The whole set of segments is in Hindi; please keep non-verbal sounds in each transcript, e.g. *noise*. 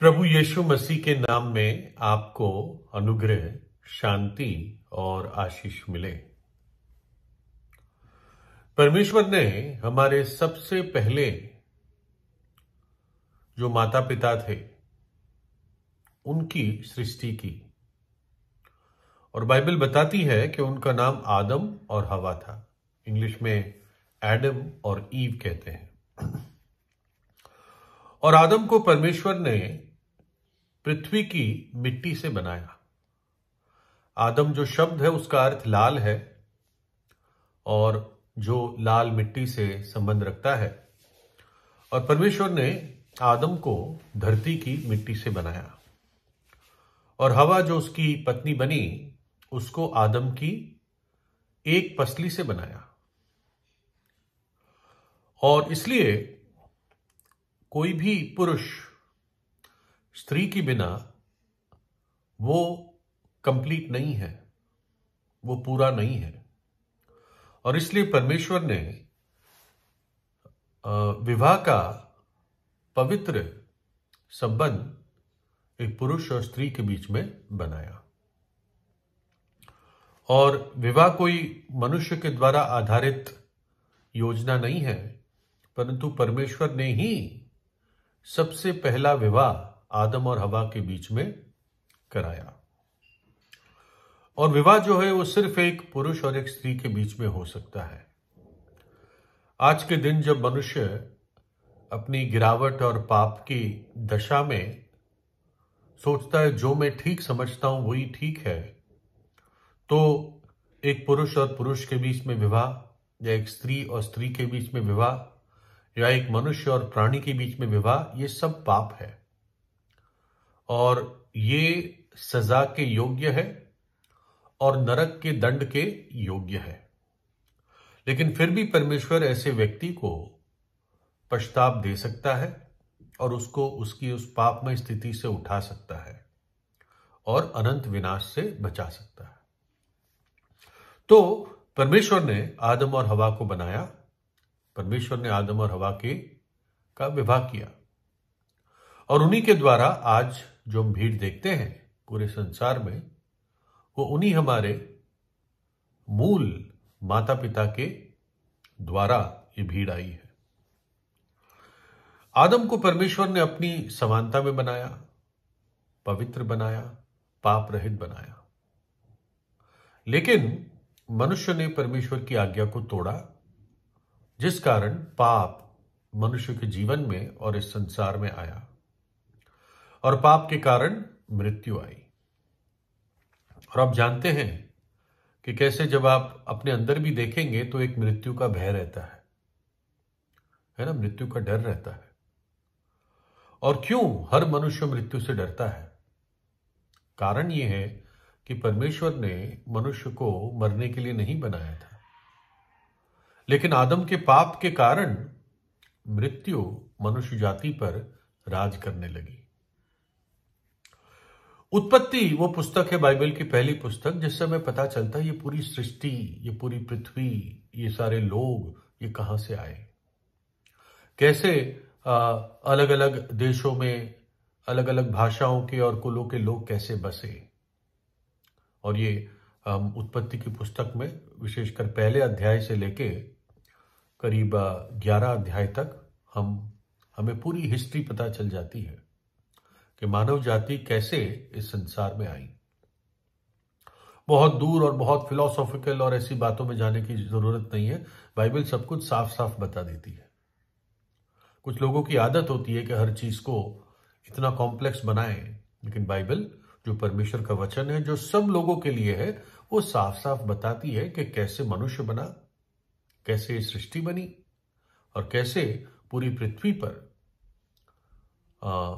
प्रभु यीशु मसीह के नाम में आपको अनुग्रह शांति और आशीष मिले परमेश्वर ने हमारे सबसे पहले जो माता पिता थे उनकी सृष्टि की और बाइबल बताती है कि उनका नाम आदम और हवा था इंग्लिश में एडम और ईव कहते हैं और आदम को परमेश्वर ने पृथ्वी की मिट्टी से बनाया आदम जो शब्द है उसका अर्थ लाल है और जो लाल मिट्टी से संबंध रखता है और परमेश्वर ने आदम को धरती की मिट्टी से बनाया और हवा जो उसकी पत्नी बनी उसको आदम की एक पसली से बनाया और इसलिए कोई भी पुरुष स्त्री के बिना वो कंप्लीट नहीं है वो पूरा नहीं है और इसलिए परमेश्वर ने विवाह का पवित्र संबंध एक पुरुष और स्त्री के बीच में बनाया और विवाह कोई मनुष्य के द्वारा आधारित योजना नहीं है परंतु परमेश्वर ने ही सबसे पहला विवाह आदम और हवा के बीच में कराया और विवाह जो है वो सिर्फ एक पुरुष और एक स्त्री के बीच में हो सकता है आज के दिन जब मनुष्य अपनी गिरावट और पाप की दशा में सोचता है जो मैं ठीक समझता हूं वही ठीक है तो एक पुरुष और पुरुष के बीच में विवाह या एक स्त्री और स्त्री के बीच में विवाह या एक मनुष्य और प्राणी के बीच में विवाह ये सब पाप है और ये सजा के योग्य है और नरक के दंड के योग्य है लेकिन फिर भी परमेश्वर ऐसे व्यक्ति को पश्चाताप दे सकता है और उसको उसकी उस पापमय स्थिति से उठा सकता है और अनंत विनाश से बचा सकता है तो परमेश्वर ने आदम और हवा को बनाया परमेश्वर ने आदम और हवा के का विवाह किया और उन्हीं के द्वारा आज जो हम भीड़ देखते हैं पूरे संसार में वो उन्हीं हमारे मूल माता पिता के द्वारा ये भीड़ आई है आदम को परमेश्वर ने अपनी समानता में बनाया पवित्र बनाया पाप रहित बनाया लेकिन मनुष्य ने परमेश्वर की आज्ञा को तोड़ा जिस कारण पाप मनुष्य के जीवन में और इस संसार में आया और पाप के कारण मृत्यु आई और आप जानते हैं कि कैसे जब आप अपने अंदर भी देखेंगे तो एक मृत्यु का भय रहता है है ना मृत्यु का डर रहता है और क्यों हर मनुष्य मृत्यु से डरता है कारण यह है कि परमेश्वर ने मनुष्य को मरने के लिए नहीं बनाया था लेकिन आदम के पाप के कारण मृत्यु मनुष्य जाति पर राज करने लगी उत्पत्ति वो पुस्तक है बाइबल की पहली पुस्तक जिससे हमें पता चलता है ये पूरी सृष्टि ये पूरी पृथ्वी ये सारे लोग ये कहां से आए कैसे अलग अलग देशों में अलग अलग भाषाओं के और कुलों के लोग कैसे बसे और ये उत्पत्ति की पुस्तक में विशेषकर पहले अध्याय से लेके करीब ग्यारह अध्याय तक हम हमें पूरी हिस्ट्री पता चल जाती है कि मानव जाति कैसे इस संसार में आई बहुत दूर और बहुत फिलोसॉफिकल और ऐसी बातों में जाने की जरूरत नहीं है बाइबल सब कुछ साफ साफ बता देती है कुछ लोगों की आदत होती है कि हर चीज को इतना कॉम्प्लेक्स बनाए लेकिन बाइबल जो परमेश्वर का वचन है जो सब लोगों के लिए है वो साफ साफ बताती है कि कैसे मनुष्य बना कैसे सृष्टि बनी और कैसे पूरी पृथ्वी पर आ,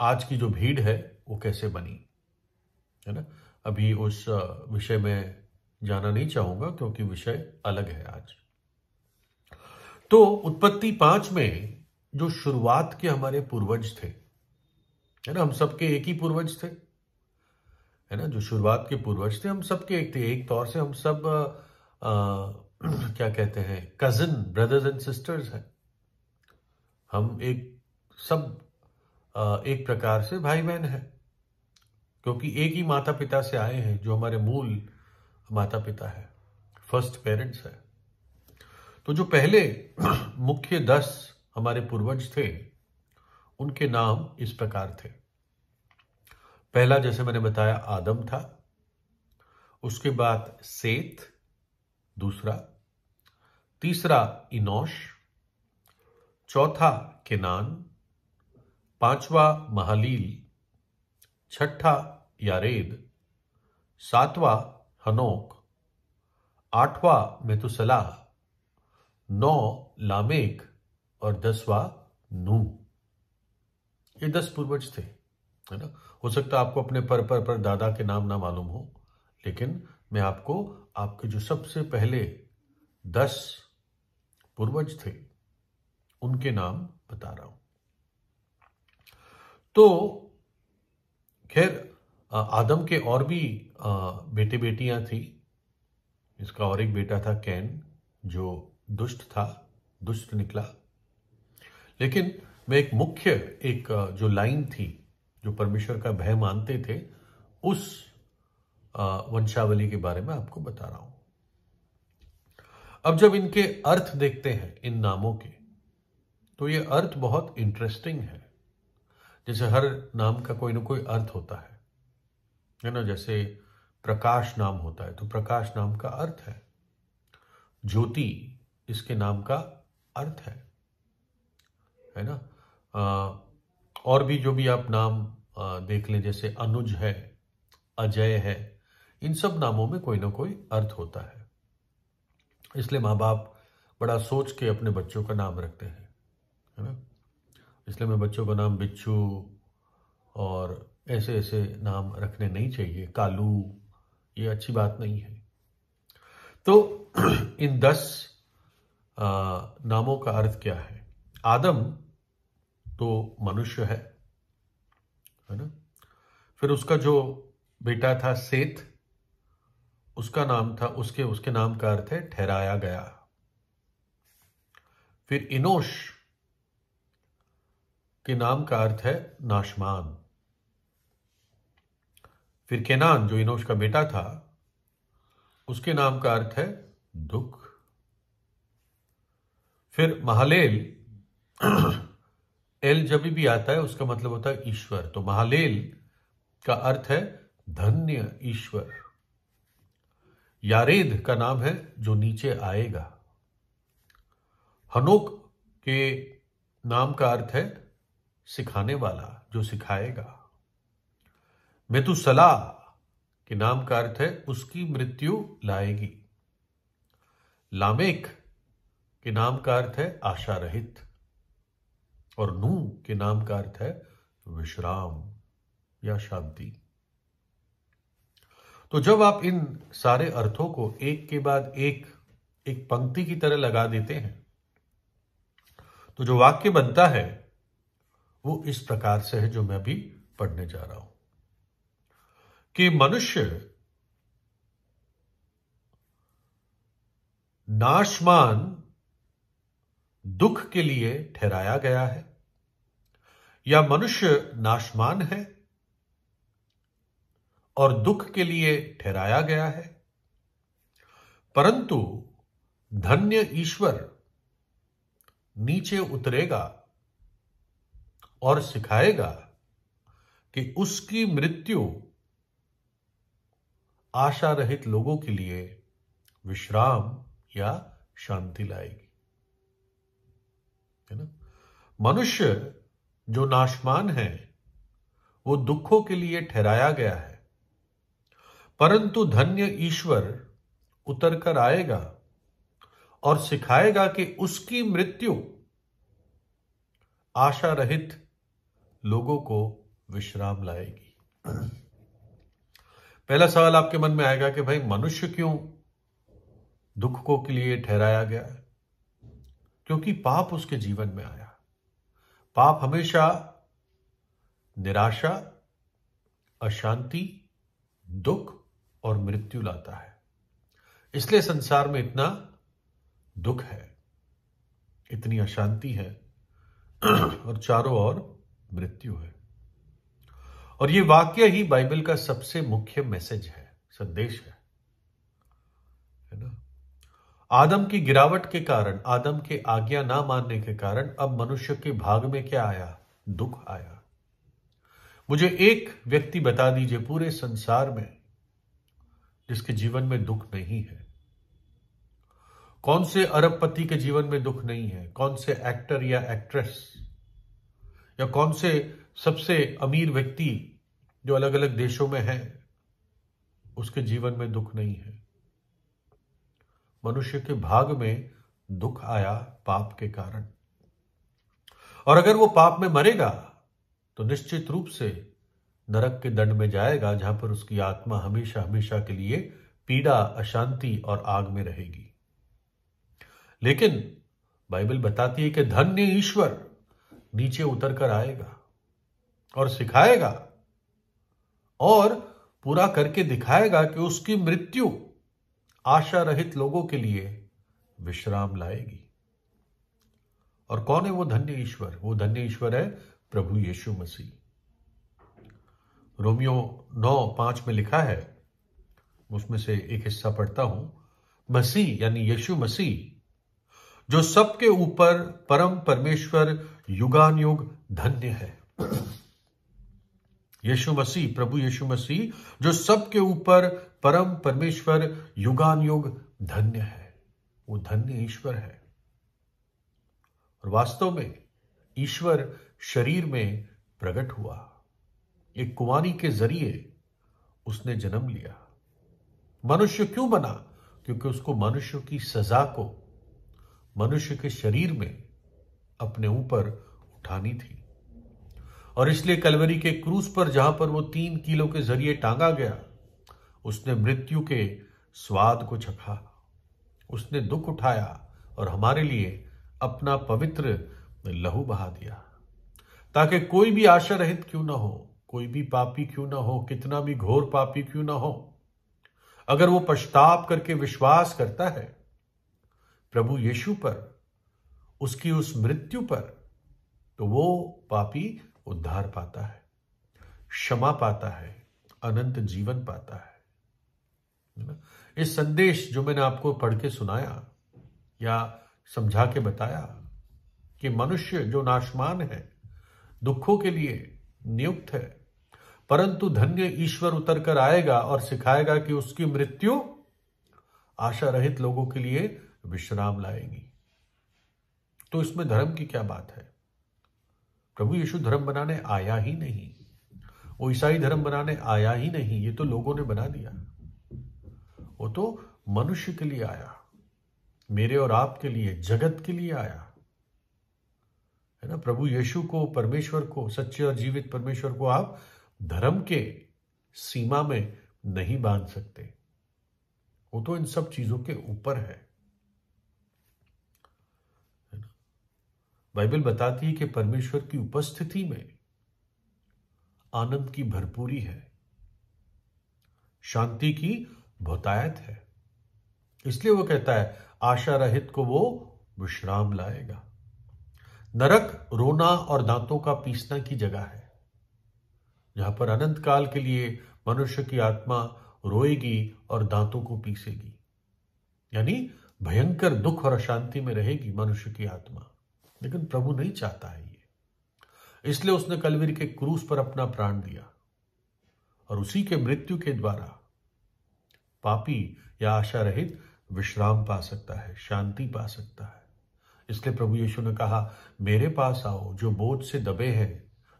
आज की जो भीड़ है वो कैसे बनी है ना अभी उस विषय में जाना नहीं चाहूंगा क्योंकि विषय अलग है आज तो उत्पत्ति पांच में जो शुरुआत के हमारे पूर्वज थे है ना हम सबके एक ही पूर्वज थे है ना जो शुरुआत के पूर्वज थे हम सबके एक थे एक तौर से हम सब आ, *clears throat* क्या कहते हैं कजिन ब्रदर्स एंड सिस्टर्स हैं हम एक सब एक प्रकार से भाई बहन है क्योंकि एक ही माता पिता से आए हैं जो हमारे मूल माता पिता है फर्स्ट पेरेंट्स है तो जो पहले *clears throat* मुख्य दस हमारे पूर्वज थे उनके नाम इस प्रकार थे पहला जैसे मैंने बताया आदम था उसके बाद सेत दूसरा तीसरा इनोश चौथा केनान पांचवा महालील छठा यारेद सातवा हनोक आठवा मेतुसलाह नौ लामेक और दसवा नू ये दस पूर्वज थे है ना हो सकता है आपको अपने पर पर पर दादा के नाम ना मालूम हो लेकिन मैं आपको आपके जो सबसे पहले दस पूर्वज थे उनके नाम बता रहा हूं तो खैर आदम के और भी बेटे बेटियां थी इसका और एक बेटा था कैन जो दुष्ट था दुष्ट निकला लेकिन मैं एक मुख्य एक जो लाइन थी जो परमेश्वर का भय मानते थे उस वंशावली के बारे में आपको बता रहा हूं अब जब इनके अर्थ देखते हैं इन नामों के तो ये अर्थ बहुत इंटरेस्टिंग है जैसे हर नाम का कोई ना कोई अर्थ होता है है ना जैसे प्रकाश नाम होता है तो प्रकाश नाम का अर्थ है ज्योति इसके नाम का अर्थ है है ना आ, और भी जो भी आप नाम आ, देख लें जैसे अनुज है अजय है इन सब नामों में कोई ना कोई अर्थ होता है इसलिए माँ बाप बड़ा सोच के अपने बच्चों का नाम रखते हैं है ना इसलिए मैं बच्चों का नाम बिच्छू और ऐसे ऐसे नाम रखने नहीं चाहिए कालू ये अच्छी बात नहीं है तो *clears throat* इन दस नामों का अर्थ क्या है आदम तो मनुष्य है है ना फिर उसका जो बेटा था सेत उसका नाम था उसके उसके नाम का अर्थ है ठहराया गया फिर इनोश के नाम का अर्थ है नाशमान फिर केनान जो इनोश का बेटा था उसके नाम का अर्थ है दुख फिर महालेल एल जब भी आता है उसका मतलब होता है ईश्वर तो महालेल का अर्थ है धन्य ईश्वर यारेद का नाम है जो नीचे आएगा हनोक के नाम का अर्थ है सिखाने वाला जो सिखाएगा मेतु तो सलाह के नाम का अर्थ है उसकी मृत्यु लाएगी लामेक के नाम का अर्थ है आशा रहित और नू के नाम का अर्थ है विश्राम या शांति तो जब आप इन सारे अर्थों को एक के बाद एक एक पंक्ति की तरह लगा देते हैं तो जो वाक्य बनता है वो इस प्रकार से है जो मैं अभी पढ़ने जा रहा हूं कि मनुष्य नाशमान दुख के लिए ठहराया गया है या मनुष्य नाशमान है और दुख के लिए ठहराया गया है परंतु धन्य ईश्वर नीचे उतरेगा और सिखाएगा कि उसकी मृत्यु आशा रहित लोगों के लिए विश्राम या शांति लाएगी है ना मनुष्य जो नाशमान है वो दुखों के लिए ठहराया गया है परंतु धन्य ईश्वर उतर कर आएगा और सिखाएगा कि उसकी मृत्यु आशा रहित लोगों को विश्राम लाएगी पहला सवाल आपके मन में आएगा कि भाई मनुष्य क्यों दुख को के लिए ठहराया गया है क्योंकि पाप उसके जीवन में आया पाप हमेशा निराशा अशांति दुख और मृत्यु लाता है इसलिए संसार में इतना दुख है इतनी अशांति है और चारों ओर मृत्यु है और ये वाक्य ही बाइबल का सबसे मुख्य मैसेज है संदेश है है ना आदम की गिरावट के कारण आदम के आज्ञा ना मानने के कारण अब मनुष्य के भाग में क्या आया दुख आया मुझे एक व्यक्ति बता दीजिए पूरे संसार में जिसके जीवन में दुख नहीं है कौन से अरबपति के जीवन में दुख नहीं है कौन से एक्टर या एक्ट्रेस या कौन से सबसे अमीर व्यक्ति जो अलग अलग देशों में है उसके जीवन में दुख नहीं है मनुष्य के भाग में दुख आया पाप के कारण और अगर वो पाप में मरेगा तो निश्चित रूप से नरक के दंड में जाएगा जहां पर उसकी आत्मा हमेशा हमेशा के लिए पीड़ा अशांति और आग में रहेगी लेकिन बाइबल बताती है कि धन्य ईश्वर नीचे उतर कर आएगा और सिखाएगा और पूरा करके दिखाएगा कि उसकी मृत्यु आशा रहित लोगों के लिए विश्राम लाएगी और कौन है वो धन्य ईश्वर वो धन्य ईश्वर है प्रभु यीशु मसीह रोमियो नौ पांच में लिखा है उसमें से एक हिस्सा पढ़ता हूं मसीह यानी यीशु मसीह जो सबके ऊपर परम परमेश्वर युगान युग धन्य है यीशु मसीह प्रभु यीशु मसीह जो सबके ऊपर परम परमेश्वर युगान युग धन्य है वो धन्य ईश्वर है और वास्तव में ईश्वर शरीर में प्रकट हुआ एक कुमारी के जरिए उसने जन्म लिया मनुष्य क्यों बना क्योंकि उसको मनुष्य की सजा को मनुष्य के शरीर में अपने ऊपर उठानी थी और इसलिए कलवरी के क्रूस पर जहां पर वो तीन किलो के जरिए टांगा गया उसने मृत्यु के स्वाद को चखा उसने दुख उठाया और हमारे लिए अपना पवित्र लहू बहा दिया ताकि कोई भी आशा रहित क्यों ना हो कोई भी पापी क्यों ना हो कितना भी घोर पापी क्यों ना हो अगर वो पश्चाताप करके विश्वास करता है प्रभु यीशु पर उसकी उस मृत्यु पर तो वो पापी उद्धार पाता है क्षमा पाता है अनंत जीवन पाता है ना इस संदेश जो मैंने आपको पढ़ के सुनाया या समझा के बताया कि मनुष्य जो नाशमान है दुखों के लिए नियुक्त है परंतु धन्य ईश्वर उतर कर आएगा और सिखाएगा कि उसकी मृत्यु आशा रहित लोगों के लिए विश्राम लाएगी तो इसमें धर्म की क्या बात है प्रभु यीशु धर्म बनाने आया ही नहीं वो ईसाई धर्म बनाने आया ही नहीं ये तो लोगों ने बना दिया वो तो मनुष्य के लिए आया मेरे और आप के लिए जगत के लिए आया है ना प्रभु यीशु को परमेश्वर को सच्चे और जीवित परमेश्वर को आप धर्म के सीमा में नहीं बांध सकते वो तो इन सब चीजों के ऊपर है बाइबल बताती है कि परमेश्वर की उपस्थिति में आनंद की भरपूरी है शांति की बहुतायत है इसलिए वो कहता है आशा रहित को वो विश्राम लाएगा नरक रोना और दांतों का पीसना की जगह है जहां पर अनंत काल के लिए मनुष्य की आत्मा रोएगी और दांतों को पीसेगी यानी भयंकर दुख और अशांति में रहेगी मनुष्य की आत्मा लेकिन प्रभु नहीं चाहता है ये इसलिए उसने कलवीर के क्रूस पर अपना प्राण दिया और उसी के मृत्यु के द्वारा पापी या आशा रहित विश्राम पा सकता है शांति पा सकता है इसलिए प्रभु यीशु ने कहा मेरे पास आओ जो बोझ से दबे हैं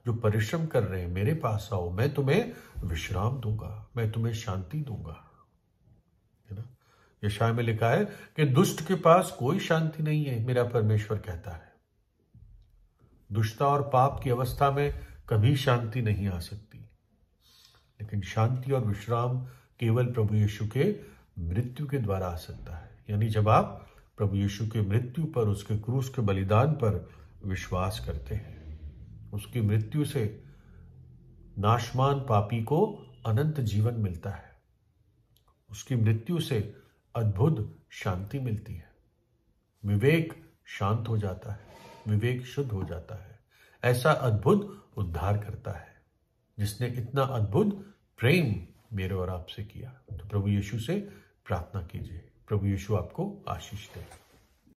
जो परिश्रम कर रहे हैं मेरे पास आओ मैं तुम्हें विश्राम दूंगा मैं तुम्हें शांति दूंगा है ना यशाय में लिखा है कि दुष्ट के पास कोई शांति नहीं है मेरा परमेश्वर कहता है दुष्टता और पाप की अवस्था में कभी शांति नहीं आ सकती लेकिन शांति और विश्राम केवल प्रभु यीशु के मृत्यु के द्वारा आ सकता है यानी जब आप प्रभु यीशु के मृत्यु पर उसके क्रूस के बलिदान पर विश्वास करते हैं उसकी मृत्यु से नाशमान पापी को अनंत जीवन मिलता है उसकी मृत्यु से अद्भुत शांति मिलती है विवेक शांत हो जाता है विवेक शुद्ध हो जाता है ऐसा अद्भुत उद्धार करता है जिसने इतना अद्भुत प्रेम मेरे और आपसे किया तो प्रभु यीशु से प्रार्थना कीजिए प्रभु यीशु आपको आशीष दें